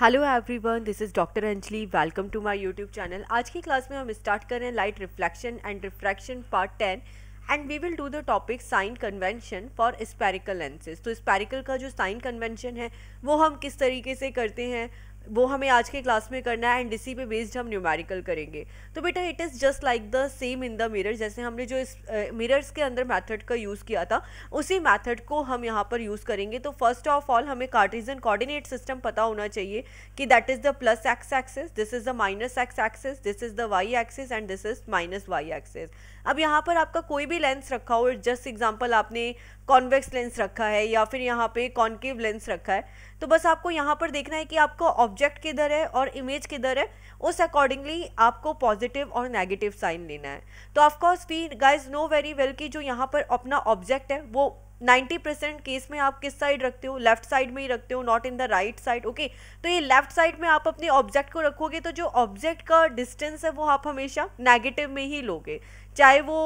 Hello everyone this is doctor Anjali welcome to my YouTube channel आज की class में हम स्टार्ट कर रहे हैं light reflection and refraction part ten and we will do the topic sign convention for spherical lenses तो spherical का जो साइन कन्वेंशन है वो हम किस तरीके से करते हैं वो हमें आज के क्लास में करना है एंड इसी पे बेस्ड हम न्यूमेरिकल करेंगे तो बेटा it is just like the same in the mirror जैसे हमने जो इस मिरर्स uh, के अंदर मेथड का यूज़ किया था उसी मेथड को हम यहाँ पर यूज़ करेंगे तो फर्स्ट ऑफ ऑल हमें कार्टिजन कोऑर्डिनेट सिस्टम पता होना चाहिए कि that is the plus x axis this is the minus x axis this is the y axis and this is minus y axis अब यहाँ पर आपका कोई भी लेंस रखा हो जस्ट एग्जांपल आपने कॉन्वेक्स लेंस रखा है या फिर यहाँ पे कॉन्केव लेंस रखा है तो बस आपको यहाँ पर देखना है कि आपका ऑब्जेक्ट किधर है और इमेज किधर है उस अकॉर्डिंगली आपको पॉजिटिव और नेगेटिव साइन लेना है तो of course we guys know very well कि जो यहाँ पर अपना ऑब्जेक्ट है वो नाइन्टी परसेंट केस में आप किस साइड रखते हो लेफ्ट साइड में ही रखते हो not in the right side okay तो ये लेफ्ट साइड में आप अपने ऑब्जेक्ट को रखोगे तो जो ऑब्जेक्ट का डिस्टेंस है वो आप हमेशा नेगेटिव में ही लोगे चाहे वो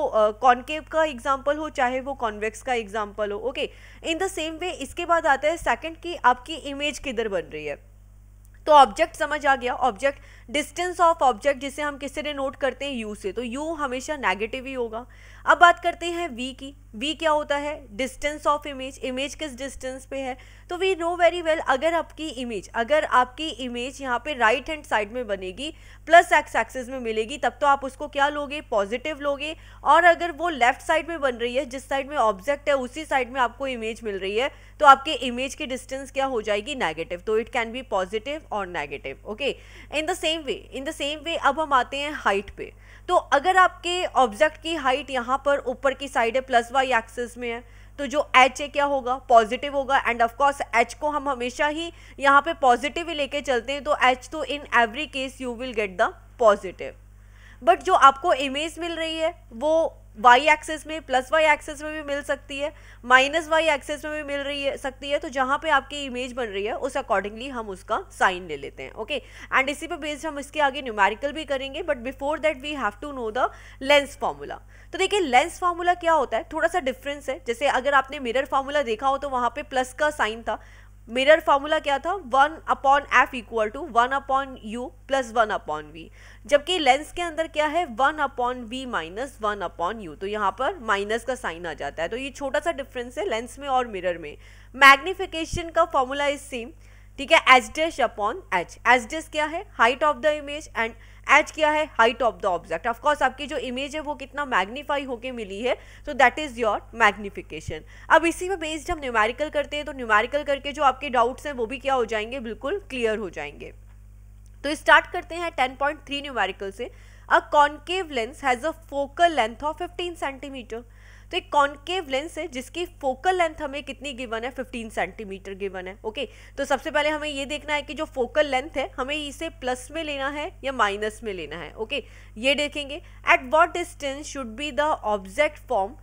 कॉन्केव uh, का एग्जाम्पल हो चाहे वो कॉन्वेक्स का एग्जाम्पल हो okay in the same way इसके बाद आता है सेकेंड कि आपकी इमेज किधर बन रही है तो ऑब्जेक्ट समझ आ गया ऑब्जेक्ट डिस्टेंस ऑफ ऑब्जेक्ट जिसे हम किससे डिनोट करते हैं यू से तो यू हमेशा नेगेटिव ही होगा अब बात करते हैं वी की वी क्या होता है डिस्टेंस ऑफ इमेज इमेज किस डिस्टेंस पे है तो वी नो वेरी वेल अगर आपकी इमेज अगर आपकी इमेज यहाँ पे राइट हैंड साइड में बनेगी प्लस एक्स एक्सिस में मिलेगी तब तो आप उसको क्या लोगे पॉजिटिव लोगे और अगर वो लेफ्ट साइड में बन रही है जिस साइड में ऑब्जेक्ट है उसी साइड में आपको इमेज मिल रही है तो आपके इमेज की डिस्टेंस क्या हो जाएगी नेगेटिव तो इट कैन बी पॉजिटिव और negative okay in the same same way in the same way अब हम आते हैं हाइट पे तो अगर आपके ऑब्जेक्ट की हाइट यहाँ पर ऊपर की साइड है प्लस वाई एक्सिस में है तो जो एच है क्या होगा पॉजिटिव होगा एंड ऑफ कोर्स एच को हम हमेशा ही यहाँ पे पॉजिटिव ही लेके चलते हैं तो एच तो in every case you will get the positive but जो आपको इमेज मिल रही है वो वाई एक्सेस में प्लस वाई एक्सेस में भी मिल सकती है माइनस वाई एक्सेस में भी मिल रही है सकती है तो जहाँ पे आपकी इमेज बन रही है उस अकॉर्डिंगली हम उसका साइन ले लेते हैं ओके एंड इसी पे बेस्ड हम इसके आगे न्यूमेरिकल भी करेंगे but before that we have to know the lens formula तो देखिए लेंस फार्मूला क्या होता है थोड़ा सा डिफरेंस है जैसे अगर आपने मिरर फार्मूला देखा हो तो वहाँ पे प्लस का साइन था मिरर फार्मूला क्या था one upon f equal to one upon u plus one upon v जबकि लेंस के अंदर क्या है one upon v minus one upon u तो यहाँ पर माइनस का साइन आ जाता है तो ये छोटा सा डिफरेंस है लेंस में और मिरर में मैग्निफिकेशन का फॉर्मूला इज सेम ठीक है h dash upon h h dash क्या है height of the image and h किया है height of the object of course आपकी जो इमेज है वो कितना मैग्नीफाई होके मिली है so that is your magnification अब इसी में बेस्ड हम न्यूमेरिकल करते हैं तो न्यूमेरिकल करके जो आपके डाउट्स हैं वो भी क्या हो जाएंगे बिल्कुल क्लियर हो जाएंगे तो स्टार्ट करते हैं टेन पॉइंट थ्री न्यूमेरिकल से a concave lens has a focal length of fifteen centimetre तो एक कॉन्केव लेंस है जिसकी फोकल लेंथ हमें कितनी गिवन है 15 सेंटीमीटर गिवन है ओके तो सबसे पहले हमें ये देखना है कि जो फोकल लेंथ है हमें इसे प्लस में लेना है या माइनस में लेना है ओके ये देखेंगे at what distance should be the object form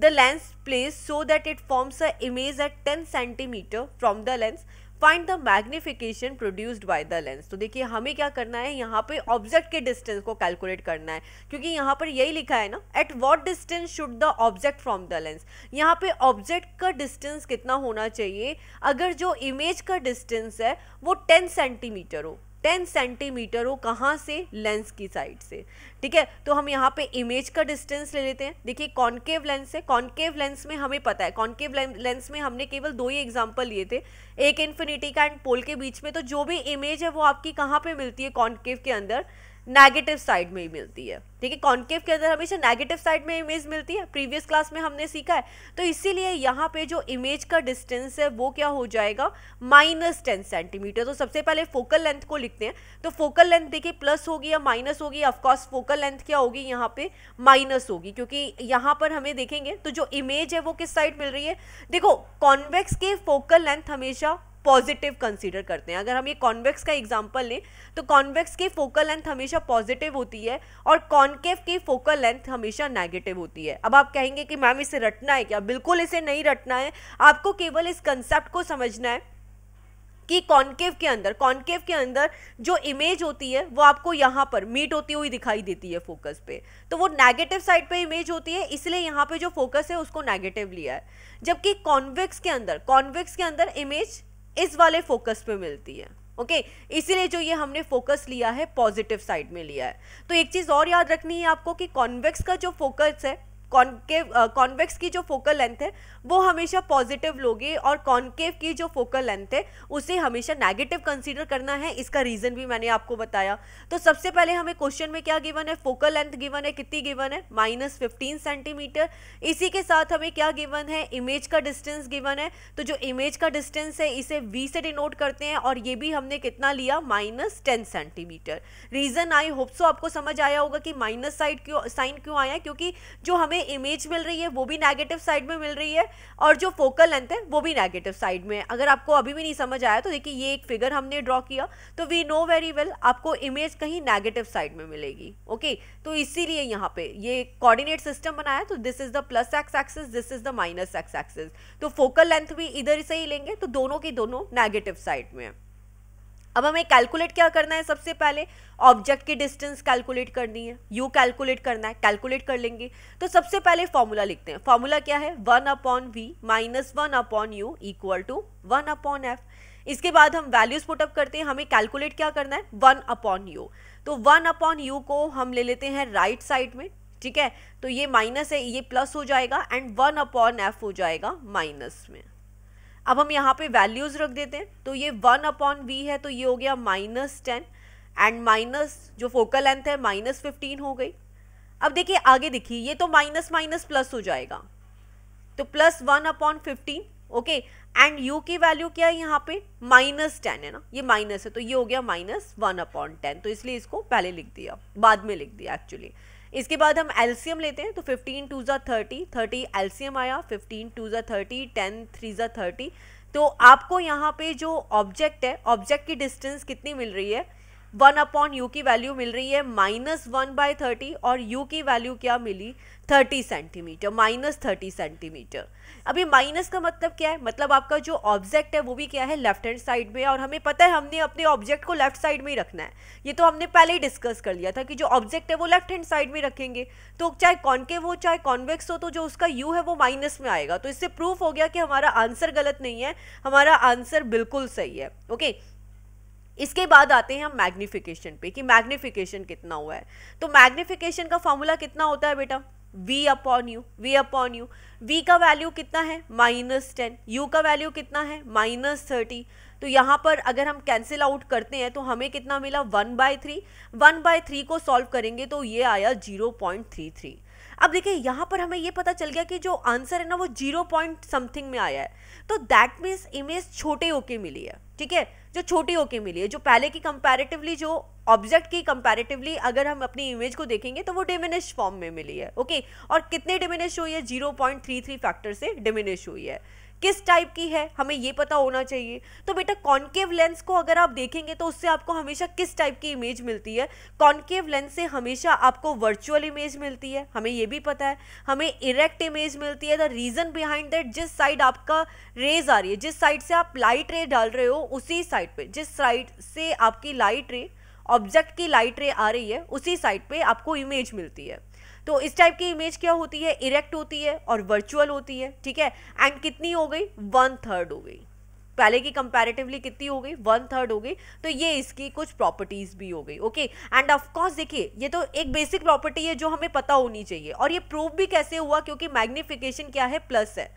the lens place so that it forms a image at 10 centimetre from the lens find the magnification produced by the lens तो देखिए हमें क्या करना है यहाँ पे ऑब्जेक्ट के डिस्टेंस को कैलकुलेट करना है क्योंकि यहाँ पर यही लिखा है ना at what distance should the object from the lens यहाँ पे ऑब्जेक्ट का डिस्टेंस कितना होना चाहिए अगर जो इमेज का डिस्टेंस है वो टेन सेंटीमीटर हो टेन सेंटीमीटर हो कहाँ से लेंस की साइड से ठीक है तो हम यहाँ पे इमेज का डिस्टेंस ले लेते हैं देखिए कॉन्केव लेंस है कॉन्केव लेंस में हमें पता है कॉन्केव लेंस में हमने केवल दो ही एग्जांपल लिए थे एक इन्फिनिटी का एंड पोल के बीच में तो जो भी इमेज है वो आपकी कहाँ पे मिलती है कॉन्केव के अंदर नेगेटिव साइड में ही मिलती है ठीक है कॉन्केव के अंदर हमेशा नेगेटिव साइड में इमेज मिलती है प्रीवियस क्लास में हमने सीखा है तो इसीलिए यहाँ पे जो इमेज का डिस्टेंस है वो क्या हो जाएगा माइनस टेन सेंटीमीटर तो सबसे पहले फोकल लेंथ को लिखते हैं तो फोकल लेंथ देखिए प्लस होगी या माइनस होगी ऑफकोर्स फोकल लेंथ क्या होगी यहाँ पे माइनस होगी क्योंकि यहाँ पर हमें देखेंगे तो जो इमेज है वो किस साइड मिल रही है देखो कॉन्वेक्स के फोकल लेंथ हमेशा पॉजिटिव कंसीडर करते हैं अगर हम ये कॉन्वेक्स का एग्जांपल लें तो कॉन्वेक्स की फोकल लेंथ हमेशा पॉजिटिव होती है और कॉन्केव की फोकल लेंथ हमेशा नेगेटिव होती है अब आप कहेंगे कि मैम इसे रटना है क्या बिल्कुल इसे नहीं रटना है आपको केवल इस कंसेप्ट को समझना है कि कॉन्केव के अंदर कॉन्केव के अंदर जो इमेज होती है वो आपको यहाँ पर मीट होती हुई दिखाई देती है फोकस पे तो वो नेगेटिव साइड पे इमेज होती है इसलिए यहाँ पे जो फोकस है उसको नेगेटिव लिया है जबकि कॉन्वेक्स के अंदर कॉन्वेक्स के अंदर इमेज इस वाले फोकस पे मिलती है ओके okay? इसीलिए जो ये हमने फोकस लिया है पॉजिटिव साइड में लिया है तो एक चीज़ और याद रखनी है आपको कि कॉन्वेक्स का जो फोकस है कॉन्केव कॉन्वेक्स uh, की जो फोकल लेंथ है वो हमेशा पॉजिटिव लोगे और कॉन्केव की जो फोकल लेंथ है उसे हमेशा नेगेटिव कंसीडर करना है इसका रीज़न भी मैंने आपको बताया तो सबसे पहले हमें क्वेश्चन में क्या गिवन है फोकल लेंथ गिवन है कितनी गिवन है माइनस फिफ्टीन सेंटीमीटर इसी के साथ हमें क्या गिवन है इमेज का डिस्टेंस गिवन है तो जो इमेज का डिस्टेंस है इसे वी से डिनोट करते हैं और ये भी हमने कितना लिया minus ten centimetre reason I hope so आपको समझ आया होगा कि माइनस साइड क्यों साइन क्यों आया क्योंकि जो हमें हमें इमेज मिल रही है वो भी नेगेटिव साइड में मिल रही है और जो फोकल लेंथ है वो भी नेगेटिव साइड में है अगर आपको अभी भी नहीं समझ आया तो देखिए ये एक फिगर हमने ड्रॉ किया तो वी नो वेरी वेल आपको इमेज कहीं नेगेटिव साइड में मिलेगी ओके okay? तो इसीलिए यहाँ पे ये कॉर्डिनेट सिस्टम बनाया तो this is the plus x axis this is the minus x axis तो फोकल लेंथ भी इधर से ही लेंगे तो दोनों के दोनों नेगेटिव साइड में है अब हमें कैलकुलेट क्या करना है सबसे पहले ऑब्जेक्ट की डिस्टेंस कैलकुलेट करनी है यू कैलकुलेट करना है कैलकुलेट कर लेंगे तो सबसे पहले फॉर्मूला लिखते हैं फॉर्मूला क्या है one upon v minus one upon u equal to one upon f इसके बाद हम वैल्यूज पुटअप करते हैं हमें कैलकुलेट क्या करना है वन अपॉन यू तो वन अपॉन यू को हम ले लेते हैं राइट right साइड में ठीक है तो ये माइनस है ये प्लस हो जाएगा एंड वन अपॉन एफ हो जाएगा माइनस में अब हम यहाँ पे वैल्यूज़ रख देते हैं तो ये वन अपॉन वी है तो ये हो गया माइनस टेन एंड माइनस जो फोकल लेंथ है माइनस फिफ्टीन हो गई अब देखिए आगे देखिए ये तो माइनस माइनस प्लस हो जाएगा तो plus one upon fifteen okay and u की वैल्यू क्या है यहाँ पे माइनस टेन है ना ये माइनस है तो ये हो गया माइनस वन अपॉन टेन तो इसलिए इसको पहले लिख दिया बाद में लिख दिया एक्चुअली इसके बाद हम एल्सियम लेते हैं तो फिफ्टीन टू ज़ा थर्टी थर्टी एल्सियम आया फिफ्टीन टू ज़ा थर्टी टेन थ्री ज़ा थर्टी तो आपको यहाँ पे जो ऑब्जेक्ट है ऑब्जेक्ट की डिस्टेंस कितनी मिल रही है वन अपॉन यू की वैल्यू मिल रही है माइनस वन बाय थर्टी और यू की वैल्यू क्या मिली thirty centimetre minus thirty centimetre अभी माइनस का मतलब क्या है मतलब आपका जो ऑब्जेक्ट है वो भी क्या है लेफ्ट हैंड साइड में और हमें पता है हमने अपने ऑब्जेक्ट को लेफ्ट साइड में ही रखना है ये तो हमने पहले ही डिस्कस कर लिया था कि जो ऑब्जेक्ट है वो लेफ्ट हैंड साइड में रखेंगे तो चाहे कॉन्केव हो चाहे कॉन्वेक्स हो तो जो उसका यू है वो माइनस में आएगा तो इससे प्रूफ हो गया कि हमारा आंसर गलत नहीं है हमारा आंसर बिल्कुल सही है ओके okay? इसके बाद आते हैं हम मैग्निफिकेशन पे कि मैग्निफिकेशन कितना हुआ है तो मैग्निफिकेशन का फॉर्मूला कितना होता है बेटा v upon u v upon u v का वैल्यू कितना है माइनस टेन यू का वैल्यू कितना है माइनस थर्टी तो यहाँ पर अगर हम कैंसिल आउट करते हैं तो हमें कितना मिला one by three one by three को सॉल्व करेंगे तो ये आया जीरो पॉइंट थ्री थ्री अब देखिए यहाँ पर हमें ये पता चल गया कि जो आंसर है ना वो जीरो पॉइंट समथिंग में आया है तो दैट मीन्स इमेज छोटे होके मिली है ठीक है जो छोटी होके मिली है जो पहले की कंपैरेटिवली जो ऑब्जेक्ट की कंपैरेटिवली अगर हम अपनी इमेज को देखेंगे तो वो डिमिनिश फॉर्म में मिली है ओके और कितने डिमिनिश हुई है जीरो फैक्टर से डिमिनिश हुई है किस टाइप की है हमें ये पता होना चाहिए तो बेटा कॉन्केव लेंस को अगर आप देखेंगे तो उससे आपको हमेशा किस टाइप की इमेज मिलती है कॉन्केव लेंस से हमेशा आपको वर्चुअल इमेज मिलती है हमें ये भी पता है हमें इरेक्ट इमेज मिलती है द रीज़न बिहाइंड दैट जिस साइड आपका रेज आ रही है जिस साइड से आप लाइट रे डाल रहे हो उसी साइड पे जिस साइड से आपकी लाइट रे ऑब्जेक्ट की लाइट रे आ रही है उसी साइड पे आपको इमेज मिलती है तो इस टाइप की इमेज क्या होती है इरेक्ट होती है और वर्चुअल होती है ठीक है एंड कितनी हो गई वन थर्ड हो गई पहले की कंपैरेटिवली कितनी हो गई वन थर्ड हो गई तो ये इसकी कुछ प्रॉपर्टीज भी हो गई ओके एंड ऑफकोर्स देखिए ये तो एक बेसिक प्रॉपर्टी है जो हमें पता होनी चाहिए और ये प्रूव भी कैसे हुआ क्योंकि मैग्निफिकेशन क्या है प्लस है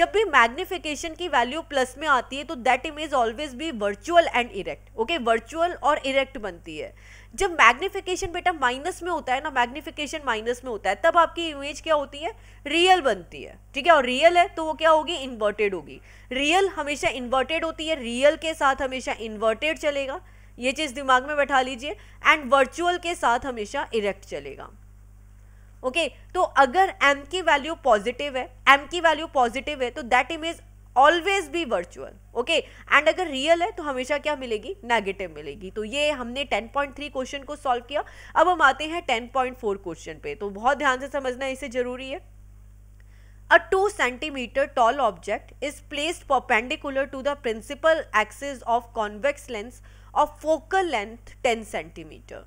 जब भी मैग्निफिकेशन की वैल्यू प्लस में आती है तो दैट इमेज ऑलवेज भी virtual and erect okay virtual और इरेक्ट बनती है जब मैग्निफिकेशन बेटा माइनस में होता है ना मैग्निफिकेशन माइनस में होता है तब आपकी इमेज क्या होती है रियल बनती है ठीक है और रियल है तो वो क्या होगी इन्वर्टेड होगी रियल हमेशा इन्वर्टेड होती है रियल के साथ हमेशा इन्वर्टेड चलेगा ये चीज़ दिमाग में बैठा लीजिए एंड वर्चुअल के साथ हमेशा इरेक्ट चलेगा ओके okay, तो अगर एम की वैल्यू पॉजिटिव है एम की वैल्यू पॉजिटिव है तो that image always be virtual okay and अगर रियल है तो हमेशा क्या मिलेगी नेगेटिव मिलेगी तो ये हमने 10.3 क्वेश्चन को सॉल्व किया अब हम आते हैं 10.4 क्वेश्चन पे तो बहुत ध्यान से समझना इसे जरूरी है a two centimetre tall object is placed perpendicular to the principal axis of convex lens of focal length ten centimetre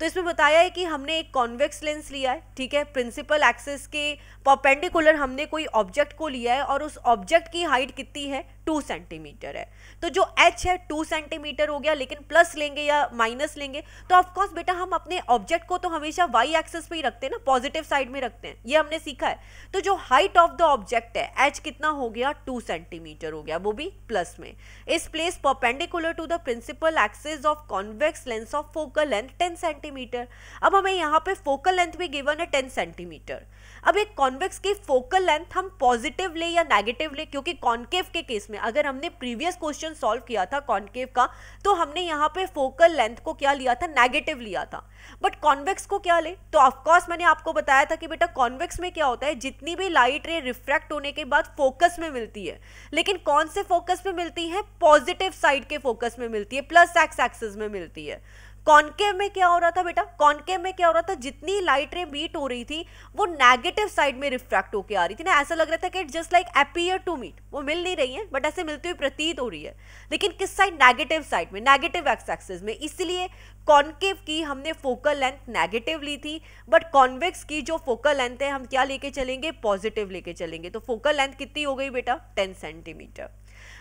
तो इसमें बताया है कि हमने एक कॉन्वेक्स लेंस लिया है ठीक है प्रिंसिपल एक्सिस के पॉपेंडिकुलर हमने कोई ऑब्जेक्ट को लिया है और उस ऑब्जेक्ट की हाइट कितनी है टू सेंटीमीटर है तो जो एच है टू सेंटीमीटर हो गया लेकिन प्लस लेंगे या माइनस लेंगे तो ऑफकोर्स बेटा हम अपने ऑब्जेक्ट को तो हमेशा वाई एक्सेस पे ही रखते हैं ना पॉजिटिव साइड में रखते हैं ये हमने सीखा है तो जो हाइट ऑफ द ऑब्जेक्ट है एच कितना हो गया टू सेंटीमीटर हो गया वो भी प्लस में इस place perpendicular to the principal axis of convex lens of focal length ten centimetre अब हमें यहाँ पे फोकल लेंथ भी गिवन है टेन सेंटीमीटर अब एक कॉन्वेक्स की फोकल लेंथ हम पॉजिटिव ले या नेगेटिव ले क्योंकि कॉन्केव के केस में अगर हमने प्रीवियस क्वेश्चन सॉल्व किया था कॉन्केव का तो हमने यहाँ पे फोकल लेंथ को क्या लिया था नेगेटिव लिया था बट कॉन्वेक्स को क्या ले तो ऑफकोर्स मैंने आपको बताया था कि बेटा कॉन्वेक्स में क्या होता है जितनी भी लाइट रे रिफ्रैक्ट होने के बाद फोकस में मिलती है लेकिन कौन से फोकस में मिलती है पॉजिटिव साइड के फोकस में मिलती है प्लस एक्स एक्सेस में मिलती है कॉन्केव में क्या हो रहा था बेटा कॉन्केव में क्या हो रहा था जितनी लाइट रे मीट हो रही थी वो नेगेटिव साइड में रिफ्रैक्ट होकर आ रही थी ना ऐसा लग रहा था कि it just like appear to meet वो मिल नहीं रही है बट ऐसे मिलती हुई प्रतीत हो रही है लेकिन किस साइड नेगेटिव साइड में नेगेटिव एक्स एक्सेस में इसलिए कॉन्केव की हमने फोकल लेंथ नेगेटिव ली थी बट कॉन्वेक्स की जो फोकल लेंथ है हम क्या लेके चलेंगे पॉजिटिव लेके चलेंगे तो फोकल लेंथ कितनी हो गई बेटा टेन सेंटीमीटर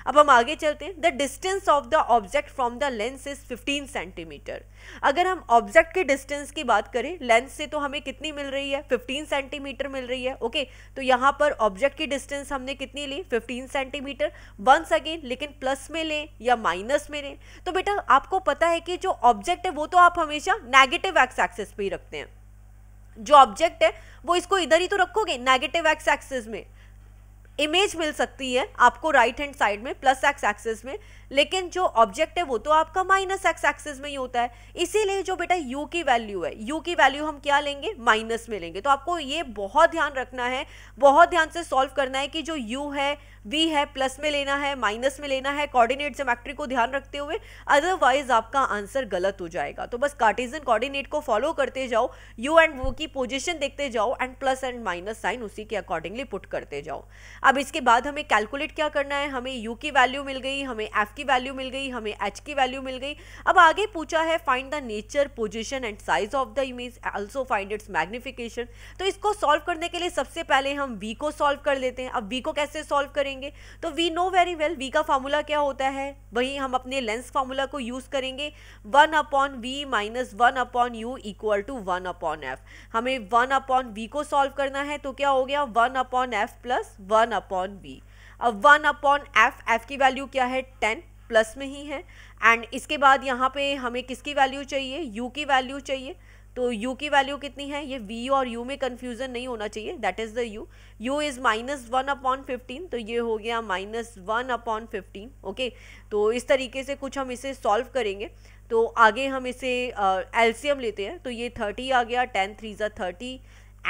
अब हम आगे चलते हैं the distance of the object from the lens is 15 centimetre अगर हम ऑब्जेक्ट के डिस्टेंस की बात करें लेंस से तो हमें कितनी मिल रही है 15 सेंटीमीटर मिल रही है ओके okay, तो यहाँ पर ऑब्जेक्ट की डिस्टेंस हमने कितनी ली 15 सेंटीमीटर वंस अगेन लेकिन प्लस में लें या माइनस में लें तो बेटा आपको पता है कि जो ऑब्जेक्ट है वो तो आप हमेशा नेगेटिव एक्स एक्सेस पर ही रखते हैं जो ऑब्जेक्ट है वो इसको इधर ही तो रखोगे नेगेटिव एक्स एक्सेस में इमेज मिल सकती है आपको राइट हैंड साइड में प्लस एक्स एक्सेस में लेकिन जो ऑब्जेक्ट है वो तो आपका माइनस एक्स एक्सिस में ही होता है इसीलिए जो बेटा यू की वैल्यू है यू की वैल्यू हम क्या लेंगे माइनस में लेंगे तो आपको ये बहुत ध्यान रखना है बहुत ध्यान से सॉल्व करना है कि जो यू है वी है प्लस में लेना है माइनस में लेना है कॉर्डिनेट जोमेट्री को ध्यान रखते हुए अदरवाइज आपका आंसर गलत हो जाएगा तो बस कार्टिजन कॉर्डिनेट को फॉलो करते जाओ यू एंड वो की पोजिशन देखते जाओ and plus and minus sign उसी के अकॉर्डिंगली पुट करते जाओ अब इसके बाद हमें कैलकुलेट क्या करना है हमें यू की वैल्यू मिल गई हमें एफ की की वैल्यू मिल गई हमें एच की वैल्यू मिल गई अब आगे पूछा है find the nature position and size of the image also find its magnification तो इसको सॉल्व करने के लिए सबसे पहले हम वी को सॉल्व कर लेते हैं अब वी को कैसे सॉल्व करेंगे तो we know very well v का फॉर्मूला क्या होता है वही हम अपने लेंस फार्मूला को यूज़ करेंगे one upon v minus one upon u equal to one upon f हमें वन अपॉन वी को सॉल्व करना है तो क्या हो गया one upon f plus one upon v अब वन अपॉन एफ एफ की वैल्यू क्या है टेन प्लस में ही है एंड इसके बाद यहाँ पे हमें किसकी वैल्यू चाहिए यू की वैल्यू चाहिए तो यू की वैल्यू कितनी है ये वी और यू में कन्फ्यूज़न नहीं होना चाहिए that is the u u is minus one upon fifteen तो ये हो गया minus one upon fifteen okay तो इस तरीके से कुछ हम इसे सॉल्व करेंगे तो आगे हम इसे एल्सीयम uh, लेते हैं तो ये थर्टी आ गया टेन थ्री ज़ा थर्टी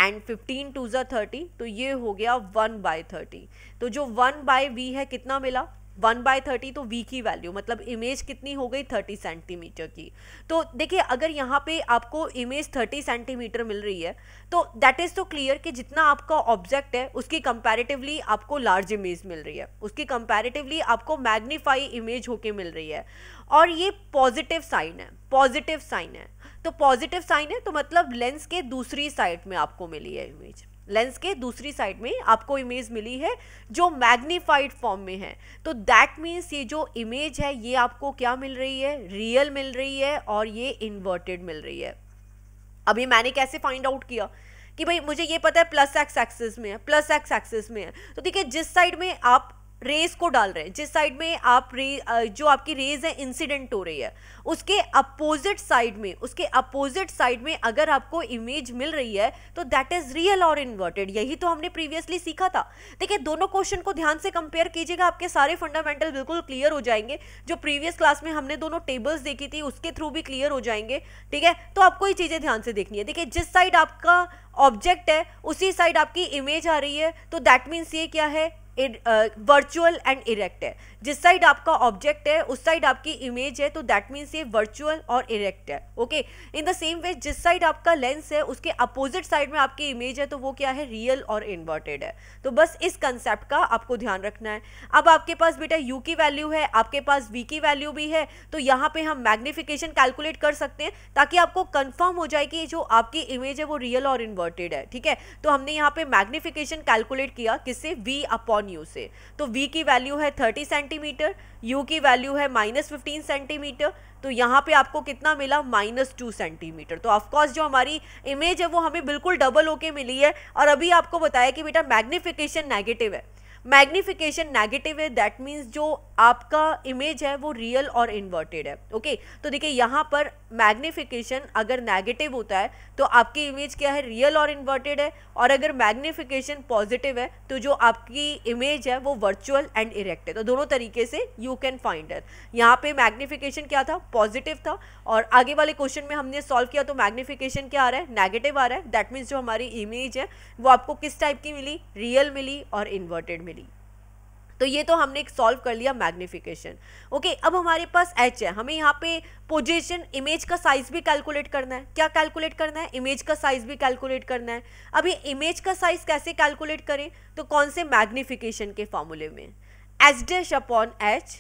एंड फिफ्टीन टू ज़ा थर्टी तो ये हो गया वन बाय थर्टी तो जो वन बाय वी है कितना मिला वन बाय थर्टी तो वी की वैल्यू मतलब इमेज कितनी हो गई थर्टी सेंटीमीटर की तो देखिए अगर यहाँ पे आपको इमेज थर्टी सेंटीमीटर मिल रही है तो दैट इज़ तो क्लियर कि जितना आपका ऑब्जेक्ट है उसकी कंपैरेटिवली आपको लार्ज इमेज मिल रही है उसकी कंपैरेटिवली आपको मैग्नीफाई इमेज होके मिल रही है और ये पॉजिटिव साइन है पॉजिटिव साइन है तो पॉजिटिव साइन है तो मतलब लेंस के दूसरी साइड में आपको मिली है इमेज लेंस के दूसरी साइड में आपको इमेज मिली है जो मैग्नीफाइड फॉर्म में है तो दैट मीन्स ये जो इमेज है ये आपको क्या मिल रही है रियल मिल रही है और ये इन्वर्टेड मिल रही है अभी मैंने कैसे फाइंड आउट किया कि भाई मुझे ये पता है प्लस एक्स एक्सिस में है प्लस एक्स एक्सिस में है तो देखिए जिस साइड में आप रेस को डाल रहे हैं जिस साइड में आप रे जो आपकी रेज है इंसिडेंट हो रही है उसके अपोजिट साइड में उसके अपोजिट साइड में अगर आपको इमेज मिल रही है तो दैट इज रियल और इन्वर्टेड यही तो हमने प्रीवियसली सीखा था देखिए दोनों क्वेश्चन को ध्यान से कंपेयर कीजिएगा आपके सारे फंडामेंटल बिल्कुल क्लियर हो जाएंगे जो प्रीवियस क्लास में हमने दोनों टेबल्स देखी थी उसके थ्रू भी क्लियर हो जाएंगे ठीक है तो आपको ये चीज़ें ध्यान से देखनी है देखिए जिस साइड आपका ऑब्जेक्ट है उसी साइड आपकी इमेज आ रही है तो दैट मीन्स ये क्या है Uh, virtual and erect जिस साइड आपका ऑब्जेक्ट है उस साइड आपकी इमेज है तो दैट मीन्स ये वर्चुअल और इरेक्ट है okay in the same way जिस साइड आपका लेंस है उसके अपोजिट साइड में आपकी इमेज है तो वो क्या है रियल और इन्वर्टेड है तो बस इस कंसेप्ट का आपको ध्यान रखना है अब आपके पास बेटा यू की वैल्यू है आपके पास वी की वैल्यू भी है तो यहाँ पे हम मैग्निफिकेशन कैलकुलेट कर सकते हैं ताकि आपको कंफर्म हो जाए कि जो आपकी इमेज है वो रियल और इन्वर्टेड है ठीक है तो हमने यहाँ पे मैग्निफिकेशन कैलकुलेट किया किससे वी अपॉन यू से तो वी की वैल्यू है थर्टी सेंटी सेंटीमीटर यू की वैल्यू है माइनस फिफ्टीन सेंटीमीटर तो यहाँ पे आपको कितना मिला माइनस टू सेंटीमीटर तो ऑफकोर्स जो हमारी इमेज है वो हमें बिल्कुल डबल होके मिली है और अभी आपको बताया कि बेटा मैग्निफिकेशन नेगेटिव है मैग्निफिकेशन नेगेटिव है दैट मीन्स जो आपका इमेज है वो रियल और इन्वर्टेड है ओके okay? तो देखिए यहाँ पर मैग्निफिकेशन अगर नेगेटिव होता है तो आपकी इमेज क्या है रियल और इन्वर्टेड है और अगर मैग्निफिकेशन पॉजिटिव है तो जो आपकी इमेज है वो वर्चुअल एंड इरेक्ट है तो दोनों तरीके से यू कैन फाइंड इट यहाँ पे मैग्निफिकेशन क्या था पॉजिटिव था और आगे वाले क्वेश्चन में हमने सॉल्व किया तो मैग्निफिकेशन क्या आ रहा है नेगेटिव आ रहा है दैट मीन्स जो हमारी इमेज है वो आपको किस टाइप की मिली रियल मिली और इन्वर्टेड मिली तो ये तो हमने सॉल्व कर लिया मैग्निफिकेशन ओके अब हमारे पास एच है हमें यहाँ पे पोजीशन इमेज का साइज भी कैलकुलेट करना है क्या कैलकुलेट करना है इमेज का साइज भी कैलकुलेट करना है अब ये इमेज का साइज कैसे कैलकुलेट करें तो कौन से मैग्निफिकेशन के फॉर्मूले में एच डैश अपॉन एच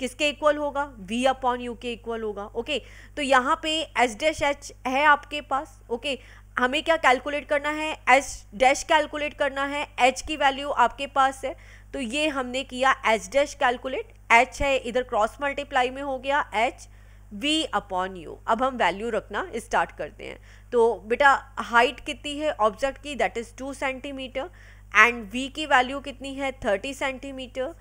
किसके इक्वल होगा वी अपॉन यू के इक्वल होगा ओके तो यहाँ पे एच डैश एच है आपके पास ओके हमें क्या कैलकुलेट करना है एच डैश कैलकुलेट करना है एच की वैल्यू आपके पास है तो ये हमने किया एच डैश कैलकुलेट एच है इधर क्रॉस मल्टीप्लाई में हो गया एच वी अपॉन यू अब हम वैल्यू रखना स्टार्ट करते हैं तो बेटा हाइट कितनी है ऑब्जेक्ट की that is two centimetre and v की वैल्यू कितनी है थर्टी सेंटीमीटर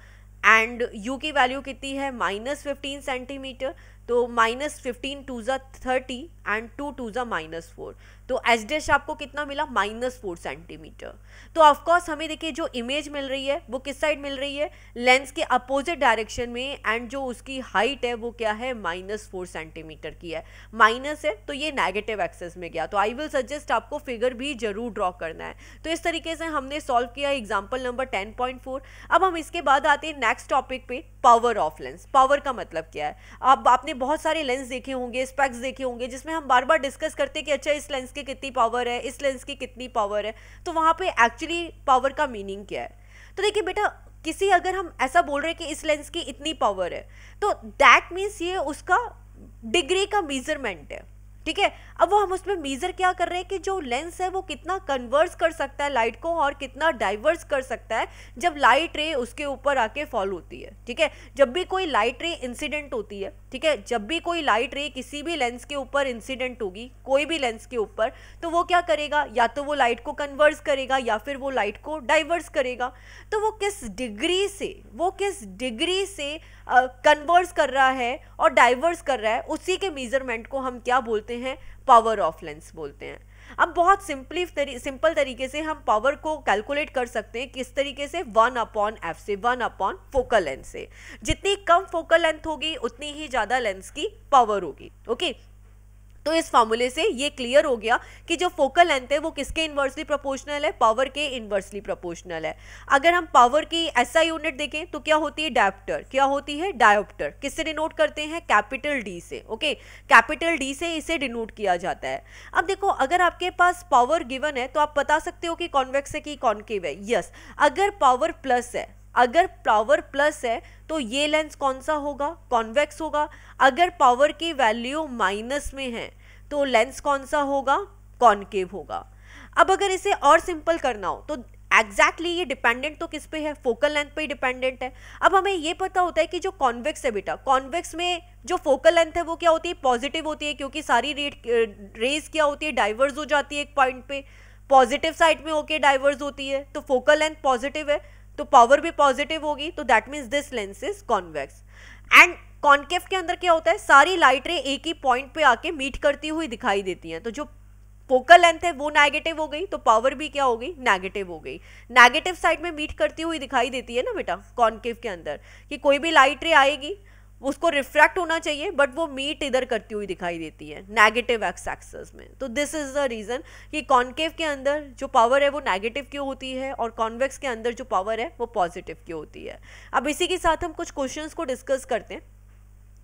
एंड यू की वैल्यू कितनी है माइनस फिफ्टीन सेंटीमीटर तो माइनस फिफ्टीन टू ज़ा थर्टी एंड टू टू ज़ा माइनस फोर तो एच डैश आपको कितना मिला माइनस फोर सेंटीमीटर तो ऑफकोर्स हमें देखिए जो इमेज मिल रही है वो किस साइड मिल रही है लेंस के अपोजिट डायरेक्शन में एंड जो उसकी हाइट है वो क्या है माइनस फोर सेंटीमीटर की है माइनस है तो ये नेगेटिव एक्सेस में गया तो आई विल सजेस्ट आपको फिगर भी जरूर ड्रॉ करना है तो इस तरीके से हमने सॉल्व किया example number ten point four अब हम इसके बाद आते हैं नेक्स्ट टॉपिक पे पावर ऑफ लेंस पावर का मतलब क्या है अब आपने आपने बहुत सारे लेंस देखे होंगे स्पेक्स देखे होंगे जिसमें हम बार बार डिस्कस करते हैं कि अच्छा इस लेंस की कितनी पावर है इस लेंस की कितनी पावर है तो वहाँ पे एक्चुअली पावर का मीनिंग क्या है तो देखिए बेटा किसी अगर हम ऐसा बोल रहे हैं कि इस लेंस की इतनी पावर है तो दैट मीन्स ये उसका डिग्री का मेजरमेंट है ठीक है अब वो हम उसमें मेज़र क्या कर रहे हैं कि जो लेंस है वो कितना कन्वर्स कर सकता है लाइट को और कितना डाइवर्स कर सकता है जब लाइट रे उसके ऊपर आके फॉल होती है ठीक है जब भी कोई लाइट रे इंसिडेंट होती है ठीक है जब भी कोई लाइट रे किसी भी लेंस के ऊपर इंसिडेंट होगी कोई भी लेंस के ऊपर तो वो क्या करेगा या तो वो लाइट को कन्वर्स करेगा या फिर वो लाइट को डाइवर्स करेगा तो वो किस डिग्री से वो किस डिग्री से कन्वर्स कर रहा है और डाइवर्स कर रहा है उसी के मेजरमेंट को हम क्या बोलते हैं पावर ऑफ लेंस बोलते हैं अब बहुत सिंपली तरी, सिंपल तरीके से हम पावर को कैलकुलेट कर सकते हैं किस तरीके से वन अपॉन एफ से वन अपॉन फोकल लेंथ से जितनी कम फोकल लेंथ होगी उतनी ही ज़्यादा लेंस की पावर होगी ओके तो इस फॉर्मूले से ये क्लियर हो गया कि जो फोकल लेंथ है वो किसके इन्वर्सली प्रोपोर्शनल है पावर के इन्वर्सली प्रोपोर्शनल है अगर हम पावर की ऐसा यूनिट देखें तो क्या होती है डायप्टर क्या होती है डायोप्टर किससे डिनोट करते हैं कैपिटल डी से ओके कैपिटल डी से इसे डिनोट किया जाता है अब देखो अगर आपके पास पावर गिवन है तो आप बता सकते हो कि कॉन्वेक्स है कि कॉन्केव है यस अगर पावर प्लस है अगर पावर प्लस है तो ये लेंस कौन सा होगा कॉन्वेक्स होगा अगर पावर की वैल्यू माइनस में है तो लेंस कौन सा होगा कॉन्केव होगा अब अगर इसे और सिंपल करना हो तो एग्जैक्टली exactly ये डिपेंडेंट तो किस पे है फोकल लेंथ पे ही डिपेंडेंट है अब हमें ये पता होता है कि जो कॉन्वेक्स है बेटा कॉन्वेक्स में जो फोकल लेंथ है वो क्या होती है पॉजिटिव होती है क्योंकि सारी रेट रेज क्या होती है डाइवर्स हो जाती है एक पॉइंट पे पॉजिटिव साइड में होके डाइवर्स होती है तो फोकल लेंथ पॉजिटिव है तो पावर भी पॉजिटिव होगी तो that means this lens is convex and concave के अंदर क्या होता है सारी लाइट रे एक ही पॉइंट पे आके मीट करती हुई दिखाई देती हैं तो जो फोकल लेंथ है वो नेगेटिव हो गई तो पावर भी क्या हो गई नेगेटिव हो गई नेगेटिव साइड में मीट करती हुई दिखाई देती है ना बेटा कॉन्केव के अंदर कि कोई भी लाइट रे आएगी उसको रिफ्रैक्ट होना चाहिए बट वो मीट इधर करती हुई दिखाई देती है नेगेटिव एक्स एक्सेस में तो दिस इज़ द रीज़न कि कॉन्केव के अंदर जो पावर है वो नेगेटिव क्यों होती है और कॉन्वेक्स के अंदर जो पावर है वो पॉजिटिव क्यों होती है अब इसी के साथ हम कुछ क्वेश्चन को डिस्कस करते हैं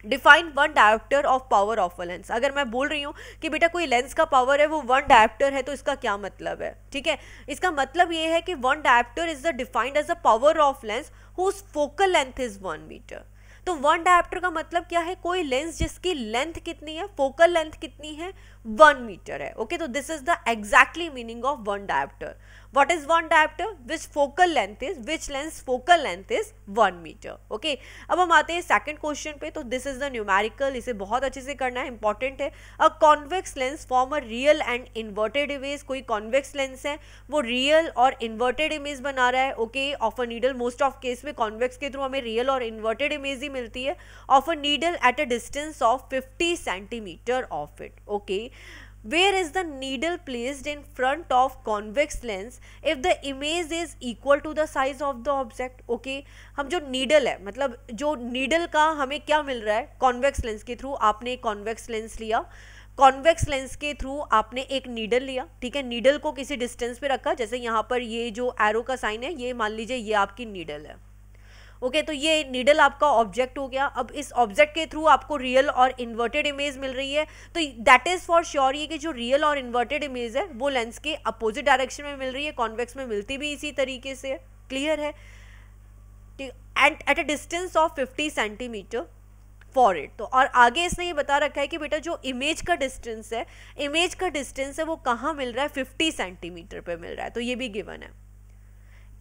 define one dioptre of power of a lens अगर मैं बोल रही हूँ कि बेटा कोई लेंस का पावर है वो वन डायप्टर है तो इसका क्या मतलब है ठीक है इसका मतलब ये है कि one dioptre is the defined as a power of lens whose focal length is one metre तो वन डायप्टर का मतलब क्या है कोई लेंस जिसकी लेंथ कितनी है फोकल लेंथ कितनी है वन मीटर है ओके तो this is the exactly meaning of one dioptre what is one dioptre which focal length is which lens focal length is one metre okay अब हम आते हैं सेकेंड क्वेश्चन पे तो दिस इज द न्यूमेरिकल इसे बहुत अच्छे से करना है इंपॉर्टेंट है a convex lens form a real and inverted image कोई कॉन्वेक्स लेंस है वो रियल और इन्वर्टेड इमेज बना रहा है okay of a needle most of case में कॉन्वेक्स के थ्रू हमें रियल और इन्वर्टेड इमेज ही मिलती है of a needle at a distance of fifty centimetre of it okay cavity where is the needle placed in front of convex lens if the image is equal to the size of the object okay हम जो needle है मतलब जो needle का हमें क्या मिल रहा है convex lens के through आपने convex lens लिया कॉन्वेक्स लेंस के थ्रू आपने एक नीडल लिया ठीक है नीडल को किसी डिस्टेंस पे रखा जैसे यहाँ पर ये जो एरो का साइन है ये मान लीजिए ये आपकी नीडल है ओके तो ये नीडल आपका ऑब्जेक्ट हो गया अब इस ऑब्जेक्ट के थ्रू आपको रियल और इन्वर्टेड इमेज मिल रही है तो दैट इज़ फॉर श्योर ये कि जो रियल और इन्वर्टेड इमेज है वो लेंस के अपोजिट डायरेक्शन में मिल रही है कॉन्वेक्स में मिलती भी इसी तरीके से क्लियर है and at a distance of fifty centimetre for it तो और आगे इसने ये बता रखा है कि बेटा जो इमेज का डिस्टेंस है इमेज का डिस्टेंस है वो कहाँ मिल रहा है फिफ्टी सेंटीमीटर पर मिल रहा है तो ये भी गिवन है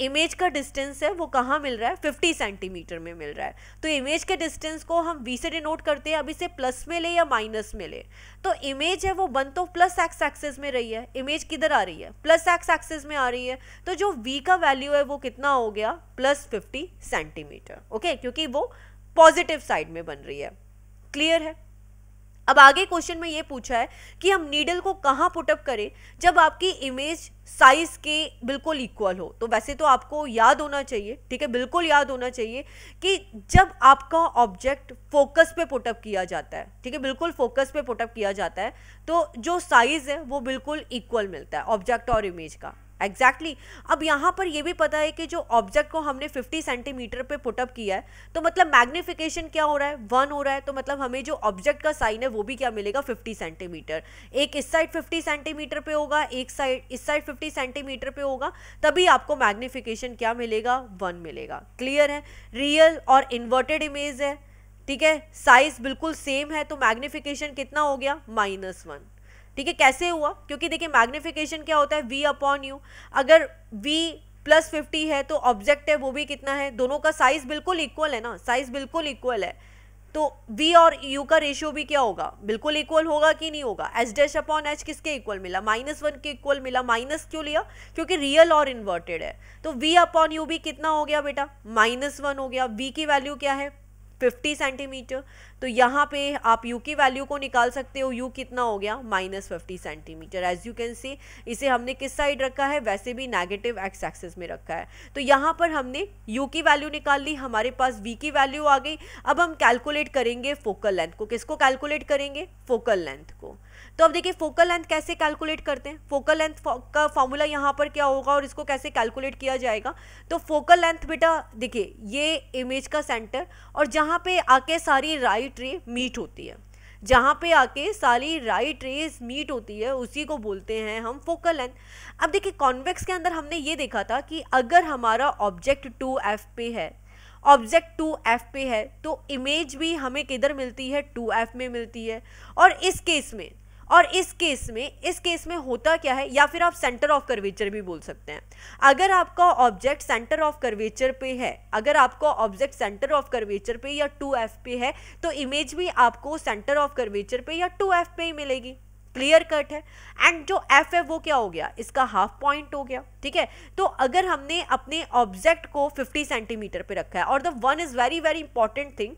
इमेज का डिस्टेंस है वो कहाँ मिल रहा है 50 सेंटीमीटर में मिल रहा है तो इमेज के डिस्टेंस को हम वी से डिनोट करते हैं अब इसे प्लस में ले या माइनस में ले तो इमेज है वो बन तो प्लस एक्स एक्सेस में रही है इमेज किधर आ रही है प्लस एक्स एक्सेस में आ रही है तो जो वी का वैल्यू है वो कितना हो गया प्लस फिफ्टी सेंटीमीटर ओके क्योंकि वो पॉजिटिव साइड में बन रही है क्लियर है अब आगे क्वेश्चन में ये पूछा है कि हम नीडल को कहाँ पुटअप करें जब आपकी इमेज साइज के बिल्कुल इक्वल हो तो वैसे तो आपको याद होना चाहिए ठीक है बिल्कुल याद होना चाहिए कि जब आपका ऑब्जेक्ट फोकस पे पुटअप किया जाता है ठीक है बिल्कुल फोकस पे पुटअप किया जाता है तो जो साइज़ है वो बिल्कुल इक्वल मिलता है ऑब्जेक्ट और इमेज का एग्जैक्टली exactly. अब यहाँ पर यह भी पता है कि जो ऑब्जेक्ट को हमने 50 सेंटीमीटर पे पुटअप किया है तो मतलब मैग्निफिकेशन क्या हो रहा है वन हो रहा है तो मतलब हमें जो ऑब्जेक्ट का साइन है वो भी क्या मिलेगा 50 सेंटीमीटर एक इस साइड 50 सेंटीमीटर पे होगा एक साइड इस साइड 50 सेंटीमीटर पे होगा तभी आपको मैग्निफिकेशन क्या मिलेगा वन मिलेगा क्लियर है रियल और इन्वर्टेड इमेज है ठीक है साइज बिल्कुल सेम है तो मैग्निफिकेशन कितना हो गया माइनस वन ठीक है कैसे हुआ क्योंकि देखिए मैग्निफिकेशन क्या होता है वी अपॉन यू अगर वी प्लस फिफ्टी है तो ऑब्जेक्ट है वो भी कितना है दोनों का साइज बिल्कुल इक्वल है ना साइज बिल्कुल इक्वल है तो v और u का रेशियो भी क्या होगा बिल्कुल इक्वल होगा कि नहीं होगा एच डैश अपॉन एच किसके इक्वल मिला माइनस वन के इक्वल मिला माइनस क्यों लिया क्योंकि रियल और इन्वर्टेड है तो v अपॉन यू भी कितना हो गया बेटा माइनस वन हो गया v की वैल्यू क्या है फिफ्टी सेंटीमीटर तो यहाँ पे आप यू की वैल्यू को निकाल सकते हो यू कितना हो गया minus fifty centimetre as you can see इसे हमने किस साइड रखा है वैसे भी नेगेटिव एक्स एक्सेस में रखा है तो यहाँ पर हमने यू की वैल्यू निकाल ली हमारे पास वी की वैल्यू आ गई अब हम कैलकुलेट करेंगे फोकल लेंथ को किसको कैलकुलेट करेंगे फोकल लेंथ को तो अब देखिए फोकल लेंथ कैसे कैलकुलेट करते हैं फोकल लेंथ का फॉर्मूला यहाँ पर क्या होगा और इसको कैसे कैलकुलेट किया जाएगा तो फोकल लेंथ बेटा देखिए ये इमेज का सेंटर और जहाँ पे आके सारी राइट रे मीट होती है जहाँ पे आके सारी राइट रेज मीट होती है उसी को बोलते हैं हम फोकल लेंथ अब देखिए कॉन्वेक्स के अंदर हमने ये देखा था कि अगर हमारा ऑब्जेक्ट टू एफ पे है ऑब्जेक्ट टू एफ पे है तो इमेज भी हमें किधर मिलती है टू एफ में मिलती है और इस केस में और इस केस में इस केस में होता क्या है या फिर आप सेंटर ऑफ कर्वेचर भी बोल सकते हैं अगर आपका ऑब्जेक्ट सेंटर ऑफ कर्वेचर पे है अगर आपका ऑब्जेक्ट सेंटर ऑफ कर्वेचर पे या टू एफ पे है तो इमेज भी आपको सेंटर ऑफ कर्वेचर पे या टू एफ पे ही मिलेगी क्लियर कट है एंड जो एफ है वो क्या हो गया इसका हाफ पॉइंट हो गया ठीक है तो अगर हमने अपने ऑब्जेक्ट को 50 सेंटीमीटर पे रखा है और the one is very very important thing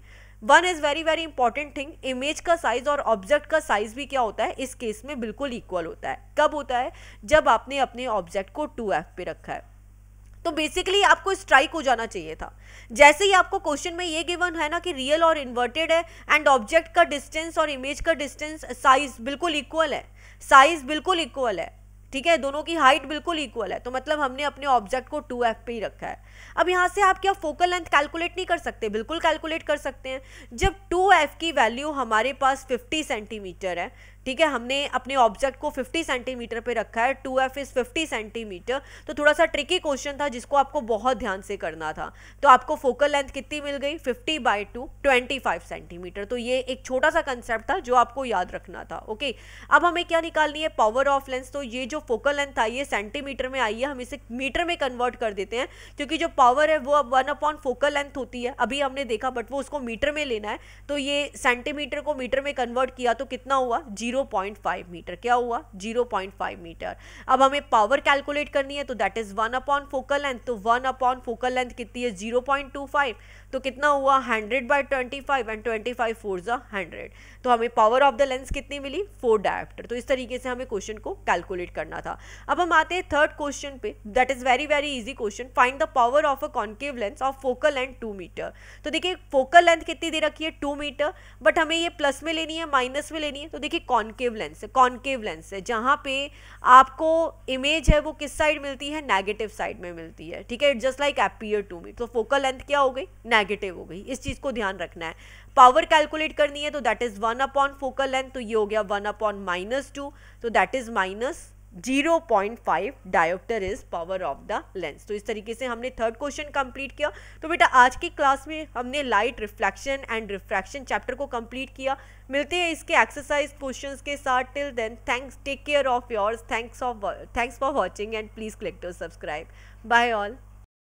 one is very very important thing image का साइज और ऑब्जेक्ट का साइज भी क्या होता है इस केस में बिल्कुल इक्वल होता है कब होता है जब आपने अपने ऑब्जेक्ट को टू एफ पे रखा है तो बेसिकली आपको स्ट्राइक हो जाना चाहिए था जैसे ही आपको क्वेश्चन में ये गिवन है ना कि रियल और इन्वर्टेड है एंड ऑब्जेक्ट का डिस्टेंस और इमेज का डिस्टेंस साइज बिल्कुल इक्वल है साइज बिल्कुल इक्वल है ठीक है दोनों की हाइट बिल्कुल इक्वल है तो मतलब हमने अपने ऑब्जेक्ट को टू एफ पे ही रखा है अब यहाँ से आप क्या फोकल लेंथ कैलकुलेट नहीं कर सकते बिल्कुल कैलकुलेट कर सकते हैं जब टू एफ की वैल्यू हमारे पास फिफ्टी सेंटीमीटर है ठीक है हमने अपने ऑब्जेक्ट को 50 सेंटीमीटर पे रखा है 2f F is fifty centimetre तो थोड़ा सा ट्रिकी क्वेश्चन था जिसको आपको बहुत ध्यान से करना था तो आपको फोकल लेंथ कितनी मिल गई 50 बाई टू ट्वेंटी सेंटीमीटर तो ये एक छोटा सा कंसेप्ट था जो आपको याद रखना था ओके अब हमें क्या निकालनी है पावर ऑफ लेंस तो ये जो फोकल लेंथ आई है सेंटीमीटर में आई है हम इसे मीटर में कन्वर्ट कर देते हैं क्योंकि जो पावर है वो अब वन अपॉन फोकल लेंथ होती है अभी हमने देखा बट वो उसको मीटर में लेना है तो ये सेंटीमीटर को मीटर में कन्वर्ट किया तो कितना हुआ 0.5 मीटर क्या हुआ 0.5 मीटर अब हमें पावर कैलकुलेट करनी है तो that is one upon focal length तो वन अपॉन फोकल लेंथ कितनी है जीरो पॉइंट टू फाइव तो कितना हुआ hundred by twenty five and twenty five four जो हंड्रेड तो हमें पावर ऑफ द लेंस कितनी मिली फोर डायप्टर तो इस तरीके से हमें क्वेश्चन को कैलकुलेट करना था अब हम आते हैं थर्ड क्वेश्चन पे that is very very easy question find the power of a concave lens of focal length two metre तो देखिए फोकल लेंथ कितनी दे रखी है टू मीटर बट हमें ये प्लस में लेनी है माइनस में लेनी है तो देखिए कॉन्केव लेंस है कॉन्केव लेंस है जहाँ पे आपको इमेज है वो किस साइड मिलती है नेगेटिव साइड में मिलती है ठीक है it just like appear two metre तो फोकल लेंथ क्या हो गई नेगेटिव हो गई इस चीज़ को ध्यान रखना है पावर कैलकुलेट करनी है तो that is one upon focal length तो ये हो गया वन अपॉन माइनस टू तो that is minus zero point five dioptre is power of the lens तो इस तरीके से हमने थर्ड क्वेश्चन कंप्लीट किया तो बेटा आज की क्लास में हमने light reflection and refraction chapter को कंप्लीट किया मिलते हैं इसके एक्सरसाइज क्वेश्चन के साथ till then thanks take care of your thanks of thanks for watching and please click to subscribe bye all